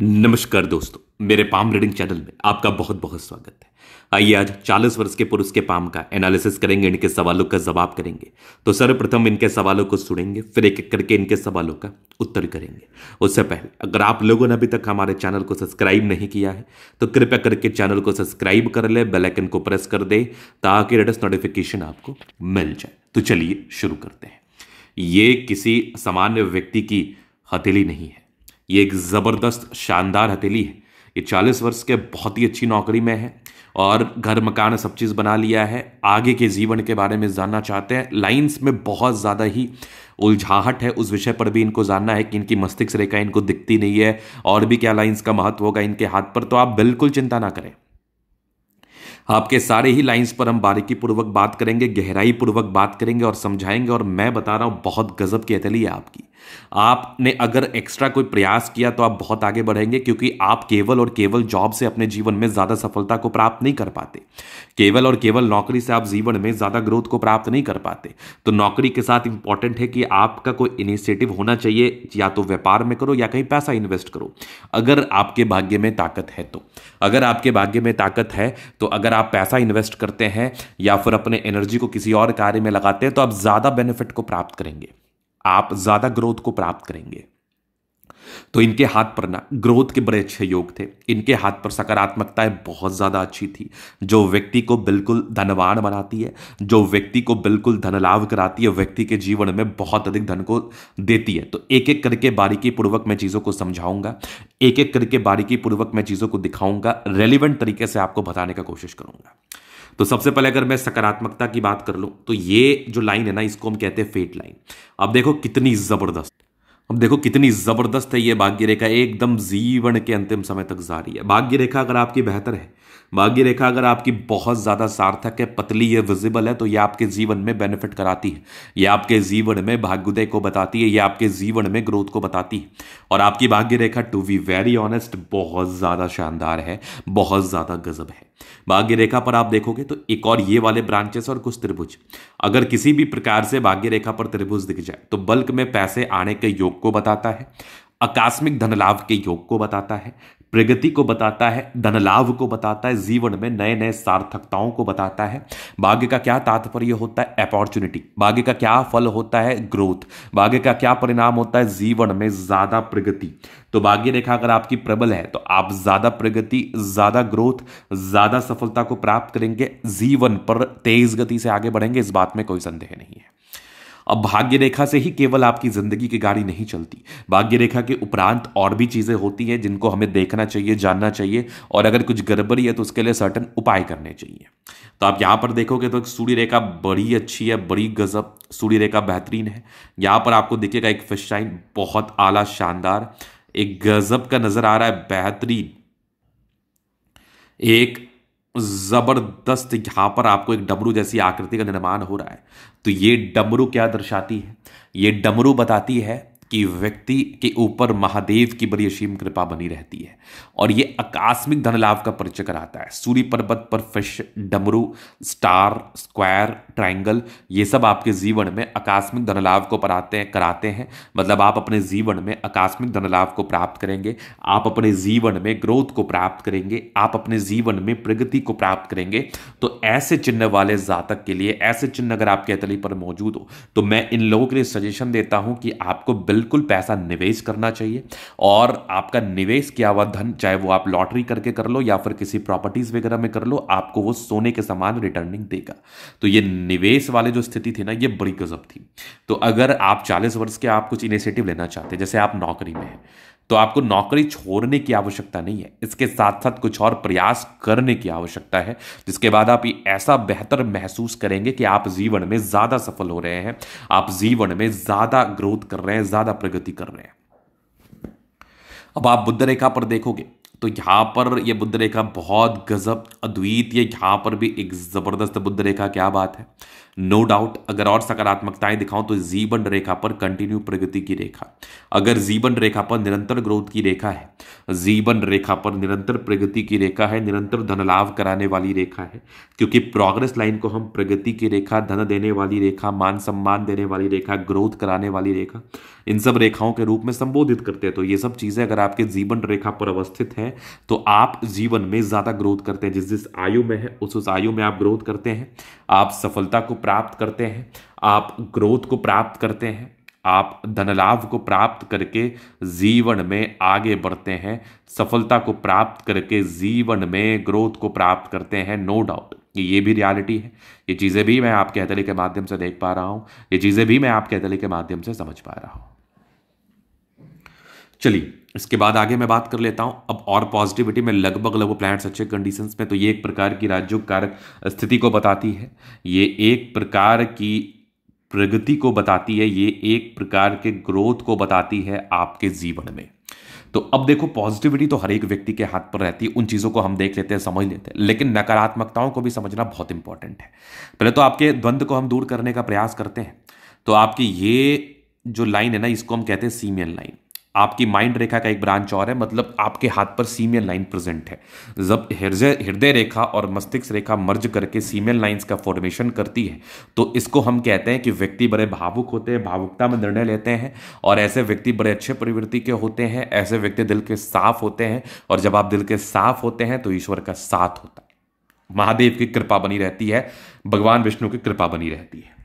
नमस्कार दोस्तों मेरे पाम रीडिंग चैनल में आपका बहुत बहुत स्वागत है आइए आज 40 वर्ष के पुरुष के पाम का एनालिसिस करेंगे इनके सवालों का जवाब करेंगे तो सर्वप्रथम इनके सवालों को सुनेंगे फिर एक एक करके इनके सवालों का उत्तर करेंगे उससे पहले अगर आप लोगों ने अभी तक हमारे चैनल को सब्सक्राइब नहीं किया है तो कृपया करके चैनल को सब्सक्राइब कर ले बेलाइकन को प्रेस कर दे ताकि लेटेस्ट नोटिफिकेशन आपको मिल जाए तो चलिए शुरू करते हैं ये किसी सामान्य व्यक्ति की हथेली नहीं है ये एक ज़बरदस्त शानदार हथेली है ये चालीस वर्ष के बहुत ही अच्छी नौकरी में है और घर मकान सब चीज़ बना लिया है आगे के जीवन के बारे में जानना चाहते हैं लाइंस में बहुत ज़्यादा ही उलझाहट है उस विषय पर भी इनको जानना है कि इनकी मस्तिष्क रेखा इनको दिखती नहीं है और भी क्या लाइंस का महत्व होगा इनके हाथ पर तो आप बिल्कुल चिंता ना करें आपके सारे ही लाइंस पर हम बारीकी पूर्वक बात करेंगे गहराई पूर्वक बात करेंगे और समझाएंगे और मैं बता रहा हूँ बहुत गजब की हथेली है आपकी आपने अगर एक्स्ट्रा कोई प्रयास किया तो आप बहुत आगे बढ़ेंगे क्योंकि आप केवल और केवल जॉब से अपने जीवन में ज़्यादा सफलता को प्राप्त नहीं कर पाते केवल और केवल नौकरी से आप जीवन में ज़्यादा ग्रोथ को प्राप्त नहीं कर पाते तो नौकरी के साथ इंपॉर्टेंट है कि आपका कोई इनिशिएटिव होना चाहिए या तो व्यापार में करो या कहीं पैसा इन्वेस्ट करो अगर आपके भाग्य में ताकत है तो अगर आपके भाग्य में ताकत है तो अगर आप पैसा इन्वेस्ट करते हैं या फिर अपने एनर्जी को किसी और कार्य में लगाते हैं तो आप ज़्यादा बेनिफिट को प्राप्त करेंगे आप ज्यादा ग्रोथ को प्राप्त करेंगे तो इनके हाथ पर ना ग्रोथ के बड़े अच्छे योग थे इनके हाथ पर सकारात्मकताएं बहुत ज़्यादा अच्छी थी जो व्यक्ति को बिल्कुल धनवान बनाती है जो व्यक्ति को बिल्कुल धन लाभ कराती है व्यक्ति के जीवन में बहुत अधिक धन को देती है तो एक एक करके बारीकी पूर्वक मैं चीज़ों को समझाऊंगा एक एक करके बारीकी पूर्वक मैं चीज़ों को दिखाऊंगा रेलिवेंट तरीके से आपको बताने का कोशिश करूंगा तो सबसे पहले अगर मैं सकारात्मकता की बात कर लूँ तो ये जो लाइन है ना इसको हम कहते हैं फेट लाइन अब देखो कितनी ज़बरदस्त अब देखो कितनी ज़बरदस्त है ये भाग्य रेखा एकदम जीवन के अंतिम समय तक जारी है भाग्य रेखा अगर आपकी बेहतर है भाग्य रेखा अगर आपकी बहुत ज़्यादा सार्थक है पतली है विजिबल है तो ये आपके जीवन में बेनिफिट कराती है यह आपके जीवन में भाग्योदय को बताती है यह आपके जीवन में ग्रोथ को बताती है और आपकी भाग्य रेखा टू बी वेरी ऑनेस्ट बहुत ज़्यादा शानदार है बहुत ज़्यादा गजब है भाग्य रेखा पर आप देखोगे तो एक और ये वाले ब्रांचेस और कुछ त्रिभुज अगर किसी भी प्रकार से भाग्य रेखा पर त्रिभुज दिख जाए तो बल्क में पैसे आने के योग को बताता है आकस्मिक धनलाभ के योग को बताता है प्रगति को बताता है धनलाभ को बताता है जीवन में नए नए सार्थकताओं को बताता है भाग्य का क्या तात्पर्य होता है अपॉर्चुनिटी भाग्य का क्या फल होता है ग्रोथ भाग्य का क्या परिणाम होता है जीवन में ज़्यादा प्रगति तो भाग्य रेखा अगर आपकी प्रबल है तो आप ज़्यादा प्रगति ज़्यादा ग्रोथ ज़्यादा सफलता को प्राप्त करेंगे जीवन पर तेज गति से आगे बढ़ेंगे इस बात में कोई संदेह नहीं है अब भाग्य रेखा से ही केवल आपकी जिंदगी की गाड़ी नहीं चलती भाग्य रेखा के उपरांत और भी चीज़ें होती हैं जिनको हमें देखना चाहिए जानना चाहिए और अगर कुछ गड़बड़ी है तो उसके लिए सर्टन उपाय करने चाहिए तो आप यहाँ पर देखोगे तो एक सूर्य रेखा बड़ी अच्छी है बड़ी गजब सूर्य रेखा बेहतरीन है यहाँ पर आपको देखिएगा एक फिश शाइन बहुत आला शानदार एक गजब का नजर आ रहा है बेहतरीन एक ज़बरदस्त यहाँ पर आपको एक डमरू जैसी आकृति का निर्माण हो रहा है तो ये डमरू क्या दर्शाती है ये डमरू बताती है कि व्यक्ति के ऊपर महादेव की बड़ी असीम कृपा बनी रहती है और ये आकस्मिक धन लाभ का परिचय कराता है सूर्य पर्वत पर फिश डमरू स्टार स्क्वायर ट्रायंगल ये सब आपके जीवन में आकस्मिक धन लाभ को पराते हैं कराते हैं मतलब आप अपने जीवन में आकस्मिक धन लाभ को प्राप्त करेंगे आप अपने जीवन में ग्रोथ को प्राप्त करेंगे आप अपने जीवन में प्रगति को प्राप्त करेंगे तो ऐसे चिन्ह वाले जातक के लिए ऐसे चिन्ह अगर आपके अतली पर मौजूद हो तो मैं इन लोगों के लिए सजेशन देता हूं कि आपको बिल बिल्कुल पैसा निवेश करना चाहिए और आपका निवेश किया हुआ धन चाहे वो आप लॉटरी करके कर लो या फिर किसी प्रॉपर्टीज वगैरह में कर लो आपको वो सोने के समान रिटर्निंग देगा तो ये निवेश वाले जो स्थिति थी ना ये बड़ी गजब थी तो अगर आप चालीस वर्ष के आप कुछ इनिशिएटिव लेना चाहते हैं जैसे आप नौकरी में हैं तो आपको नौकरी छोड़ने की आवश्यकता नहीं है इसके साथ साथ कुछ और प्रयास करने की आवश्यकता है जिसके बाद आप ऐसा बेहतर महसूस करेंगे कि आप जीवन में ज़्यादा सफल हो रहे हैं आप जीवन में ज़्यादा ग्रोथ कर रहे हैं ज़्यादा प्रगति कर रहे हैं अब आप बुद्ध रेखा पर देखोगे तो यहां पर यह बुद्ध रेखा बहुत गजब अद्वितीय यहां पर भी एक ज़बरदस्त बुद्ध रेखा क्या बात है नो no डाउट अगर और सकारात्मकताएं दिखाऊं तो जीवन रेखा पर कंटिन्यू प्रगति की रेखा अगर जीवन रेखा पर निरंतर ग्रोथ की रेखा है जीवन रेखा पर निरंतर प्रगति की रेखा है निरंतर धन लाभ कराने वाली रेखा है क्योंकि प्रोग्रेस लाइन को हम प्रगति की रेखा धन देने वाली रेखा मान सम्मान देने वाली रेखा ग्रोथ कराने वाली रेखा इन सब रेखाओं के रूप में संबोधित करते हैं तो ये सब चीज़ें अगर आपके जीवन रेखा पर अवस्थित हैं तो आप जीवन में ज़्यादा ग्रोथ करते हैं जिस जिस आयु में है उस उस आयु में आप ग्रोथ करते हैं आप सफलता को प्राप्त करते हैं आप ग्रोथ को प्राप्त करते हैं आप धनलाभ को प्राप्त करके जीवन में आगे बढ़ते हैं सफलता को प्राप्त करके जीवन में ग्रोथ को प्राप्त करते हैं नो डाउट कि ये भी रियलिटी है ये चीज़ें भी मैं आपके हथेली के माध्यम से देख पा रहा हूँ ये चीज़ें भी मैं आपके हथेली के माध्यम से समझ पा रहा हूँ चलिए इसके बाद आगे मैं बात कर लेता हूं अब और पॉजिटिविटी में लगभग लगभग प्लैनेट्स अच्छे कंडीशन में तो ये एक प्रकार की राज्यों कारक स्थिति को बताती है ये एक प्रकार की प्रगति को बताती है ये एक प्रकार के ग्रोथ को बताती है आपके जीवन में तो अब देखो पॉजिटिविटी तो हर एक व्यक्ति के हाथ पर रहती है उन चीज़ों को हम देख लेते हैं समझ लेते हैं लेकिन नकारात्मकताओं को भी समझना बहुत इंपॉर्टेंट है पहले तो आपके द्वंद्व को हम दूर करने का प्रयास करते हैं तो आपकी ये जो लाइन है ना इसको हम कहते हैं सीमियन लाइन आपकी माइंड रेखा का एक ब्रांच और है मतलब आपके हाथ पर सीमियल लाइन प्रेजेंट है जब हृदय हृदय रेखा और मस्तिष्क रेखा मर्ज करके सीमियल लाइंस का फॉर्मेशन करती है तो इसको हम कहते हैं कि व्यक्ति बड़े भावुक होते हैं भावुकता में निर्णय लेते हैं और ऐसे व्यक्ति बड़े अच्छे प्रवृत्ति के होते हैं ऐसे व्यक्ति दिल के साफ होते हैं और जब आप दिल के साफ होते हैं तो ईश्वर का साथ होता है महादेव की कृपा बनी रहती है भगवान विष्णु की कृपा बनी रहती है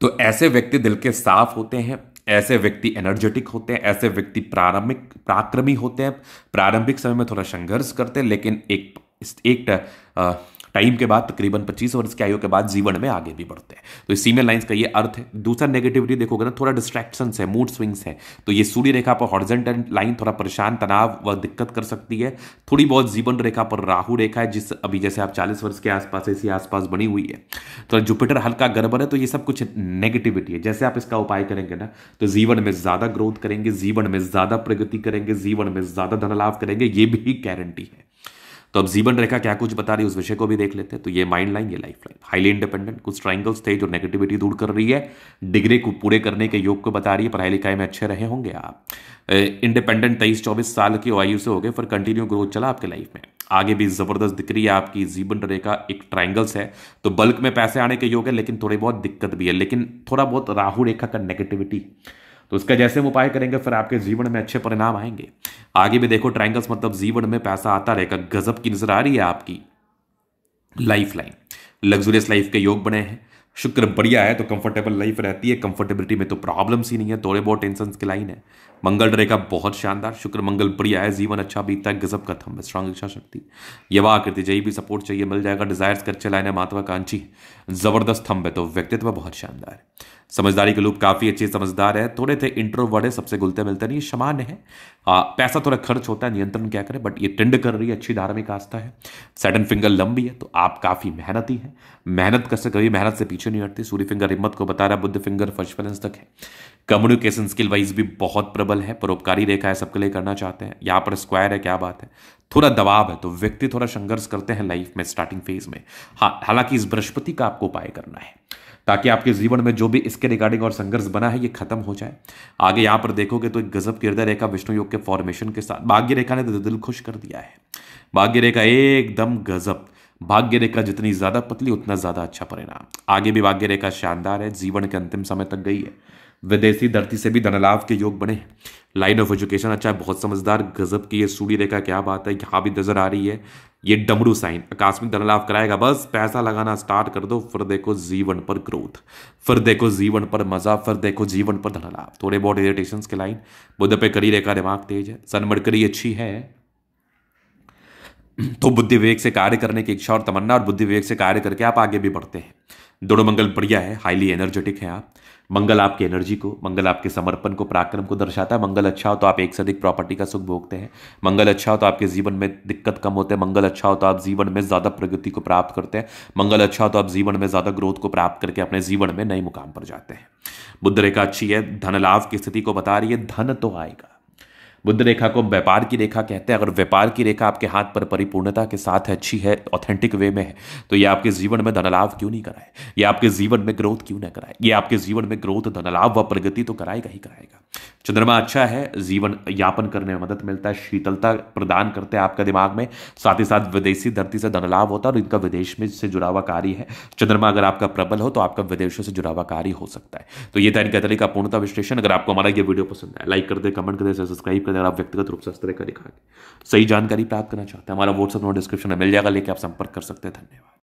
तो ऐसे व्यक्ति दिल के साफ होते हैं ऐसे व्यक्ति एनर्जेटिक होते हैं ऐसे व्यक्ति प्रारंभिक प्राक्रमी होते हैं प्रारंभिक समय में थोड़ा संघर्ष करते हैं लेकिन एक एक टाइम के बाद तकरीबन पच्चीस वर्ष की आयु के बाद जीवन में आगे भी बढ़ते हैं तो इस सीमेल लाइन्स का ये अर्थ है दूसरा नेगेटिविटी देखोगे ना थोड़ा डिस्ट्रैक्शन है मूड स्विंग्स है तो ये सूर्य रेखा पर हॉर्जेंटल लाइन थोड़ा परेशान तनाव व दिक्कत कर सकती है थोड़ी बहुत जीवन रेखा पर राहु रेखा है जिस अभी जैसे आप चालीस वर्ष के आसपास इसी आसपास बनी हुई है तो जुपिटर हल्का गड़बड़ है तो ये सब कुछ नेगेटिविटी है जैसे आप इसका उपाय करेंगे ना तो जीवन में ज्यादा ग्रोथ करेंगे जीवन में ज्यादा प्रगति करेंगे जीवन में ज्यादा धन लाभ करेंगे ये भी गारंटी है तो अब जीवन रेखा क्या कुछ बता रही है उस विषय को भी देख लेते हैं तो ये माइंड लाइन ये लाइफ लाइन हाईली इंडिपेंडेंट कुछ ट्राइंगल्स थे जो नेगेटिविटी दूर कर रही है डिग्री को पूरे करने के योग को बता रही है पढ़ाई लिखाई में अच्छे रहे होंगे आप इंडिपेंडेंट तेईस चौबीस साल की आयु से हो गए फिर कंटिन्यू ग्रोथ चला आपके लाइफ में आगे भी जबरदस्त दिख रही है आपकी जीवन रेखा एक ट्राइंगल्स है तो बल्क में पैसे आने के योग है लेकिन थोड़ी बहुत दिक्कत भी है लेकिन थोड़ा बहुत राहु रेखा का नेगेटिविटी तो उसका जैसे हम उपाय करेंगे फिर आपके जीवन में अच्छे परिणाम आएंगे आगे भी देखो ट्राइंगल्स मतलब जीवन में पैसा आता रहेगा गजब की नजर आ रही है आपकी लाइफ लाइन लग्जूरियस लाइफ के योग बने हैं शुक्र बढ़िया है तो कंफर्टेबल लाइफ रहती है कंफर्टेबिलिटी में तो प्रॉब्लम्स ही नहीं है थोड़े बहुत टेंशन की लाइन है मंगल रहेगा बहुत शानदार शुक्र मंगल बढ़िया है जीवन अच्छा बीतता है गजब का थम स्ट्रांग इच्छा शक्ति यवा आकृति चाहिए भी सपोर्ट चाहिए मिल जाएगा डिजायर्स कर चलाने महत्वाकांक्षी जबरदस्त थम्भ है तो व्यक्तित्व बहुत शानदार है समझदारी के लोग काफ़ी अच्छे समझदार है थोड़े थे वर्ड है सबसे घुलते मिलते नहीं समान है आ, पैसा थोड़ा खर्च होता है नियंत्रण क्या करें बट ये टेंड कर रही है अच्छी धार्मिक आस्था है सेटन फिंगर लंबी है तो आप काफ़ी मेहनती हैं मेहनत कर से कभी मेहनत से पीछे नहीं हटती सूर्य फिंगर हिम्मत को बता रहा बुद्ध फिंगर फर्स्ट बैलेंस तक है कम्युनिकेशन स्किल वाइज भी बहुत प्रबल है परोपकारी रेखा है सबके लिए करना चाहते हैं यहाँ पर स्क्वायर है क्या बात है थोड़ा दबाव है तो व्यक्ति थोड़ा संघर्ष करते हैं लाइफ में स्टार्टिंग फेज में हाँ हालांकि इस बृहस्पति का आपको उपाय करना है ताकि आपके जीवन में जो भी इसके रिगार्डिंग और संघर्ष बना है ये खत्म हो जाए आगे यहाँ पर देखोगे तो एक गजब की हृदय रेखा विष्णु योग के फॉर्मेशन के साथ भाग्य रेखा ने तो दिल खुश कर दिया है भाग्य रेखा एकदम गजब भाग्य रेखा जितनी ज्यादा पतली उतना ज्यादा अच्छा परिणाम आगे भी भाग्य रेखा शानदार है जीवन के अंतिम समय तक गई है विदेशी धरती से भी धनलाभ के योग बने लाइन ऑफ एजुकेशन अच्छा है बहुत समझदार गजब की ये सूढ़ी रेखा क्या बात है यहाँ भी नजर आ रही है ये डमरू साइन आकस्मिक धनलाभ कराएगा बस पैसा लगाना स्टार्ट कर दो फिर देखो जीवन पर ग्रोथ फिर देखो जीवन पर मजा फिर देखो जीवन पर धनलाभ थोड़े बहुत इरिटेशन के लाइन बुद्ध पे करी रेखा दिमाग तेज है सनमरकरी अच्छी है तो बुद्धि विवेक से कार्य करने की इच्छा और तमन्ना और बुद्धि विवेक से कार्य करके आप आगे भी बढ़ते हैं दोनों मंगल बढ़िया है हाईली एनर्जेटिक है आप मंगल आपकी एनर्जी को मंगल आपके समर्पण को पराक्रम को दर्शाता है मंगल अच्छा हो तो आप एक से अधिक प्रॉपर्टी का सुख भोगते हैं मंगल अच्छा हो तो आपके जीवन में दिक्कत कम होते हैं मंगल अच्छा हो तो आप जीवन में ज़्यादा प्रगति को प्राप्त करते हैं मंगल अच्छा हो तो आप जीवन में ज़्यादा ग्रोथ को प्राप्त करके अपने जीवन में नए मुकाम पर जाते हैं बुद्ध रेखा अच्छी है धन लाभ की स्थिति को बता रही है धन तो आएगा बुद्ध रेखा को व्यापार की रेखा कहते हैं अगर व्यापार की रेखा आपके हाथ पर परिपूर्णता के साथ है अच्छी है ऑथेंटिक वे में है तो ये आपके जीवन में धनलाभ क्यों नहीं कराए ये आपके जीवन में ग्रोथ क्यों ना कराए ये आपके जीवन में ग्रोथ धनलाभ व प्रगति तो कराएगा ही कराएगा चंद्रमा अच्छा है जीवन यापन करने में मदद मिलता है शीतलता प्रदान करते हैं आपका दिमाग में साथ ही साथ विदेशी धरती से धनलाभ होता है और इनका विदेश में से जुड़ा हुआ कार्य है चंद्रमा अगर आपका प्रबल हो तो आपका विदेशों से जुड़ा हुआ कार्य हो सकता है तो ये था इनका तरीका पूर्णता विश्लेषण अगर आपको हमारा ये वीडियो पसंद है लाइक कर दे कमेंट कर दे सब्सक्राइब कर दे आप व्यक्तिगत रूप से इस तरह का दिखा सही जानकारी प्राप्त करना चाहते हैं हमारा व्हाट्सअप नोट डिस्क्रिप्शन में मिल जाएगा लेकर आप संपर्क कर सकते हैं धन्यवाद